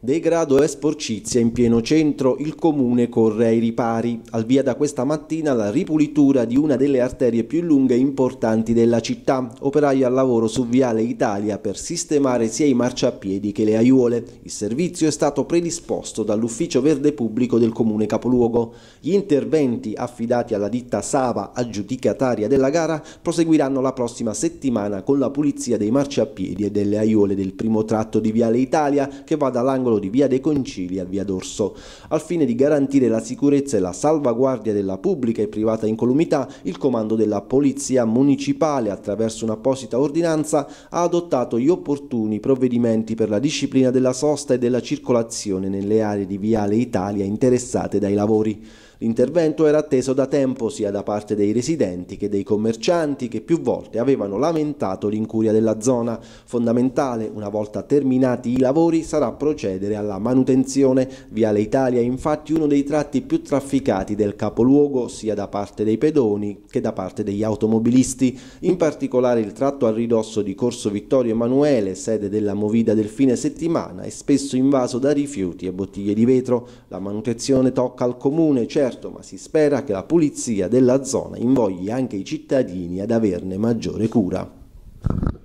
Degrado e sporcizia in pieno centro, il comune corre ai ripari. Al via da questa mattina la ripulitura di una delle arterie più lunghe e importanti della città. Operai al lavoro su Viale Italia per sistemare sia i marciapiedi che le aiuole. Il servizio è stato predisposto dall'Ufficio Verde Pubblico del comune capoluogo. Gli interventi affidati alla ditta Sava, aggiudicataria della gara, proseguiranno la prossima settimana con la pulizia dei marciapiedi e delle aiuole del primo tratto di Viale Italia che va dall'angolo triangolo di Via dei Concili a Via d'Orso. Al fine di garantire la sicurezza e la salvaguardia della pubblica e privata incolumità, il comando della Polizia Municipale, attraverso un'apposita ordinanza, ha adottato gli opportuni provvedimenti per la disciplina della sosta e della circolazione nelle aree di Viale Italia interessate dai lavori. L'intervento era atteso da tempo sia da parte dei residenti che dei commercianti che più volte avevano lamentato l'incuria della zona. Fondamentale, una volta terminati i lavori, sarà procedere alla manutenzione. Viale Italia è infatti uno dei tratti più trafficati del capoluogo sia da parte dei pedoni che da parte degli automobilisti. In particolare il tratto a ridosso di Corso Vittorio Emanuele, sede della Movida del fine settimana, è spesso invaso da rifiuti e bottiglie di vetro. La manutenzione tocca al comune, certo certo, ma si spera che la pulizia della zona invogli anche i cittadini ad averne maggiore cura.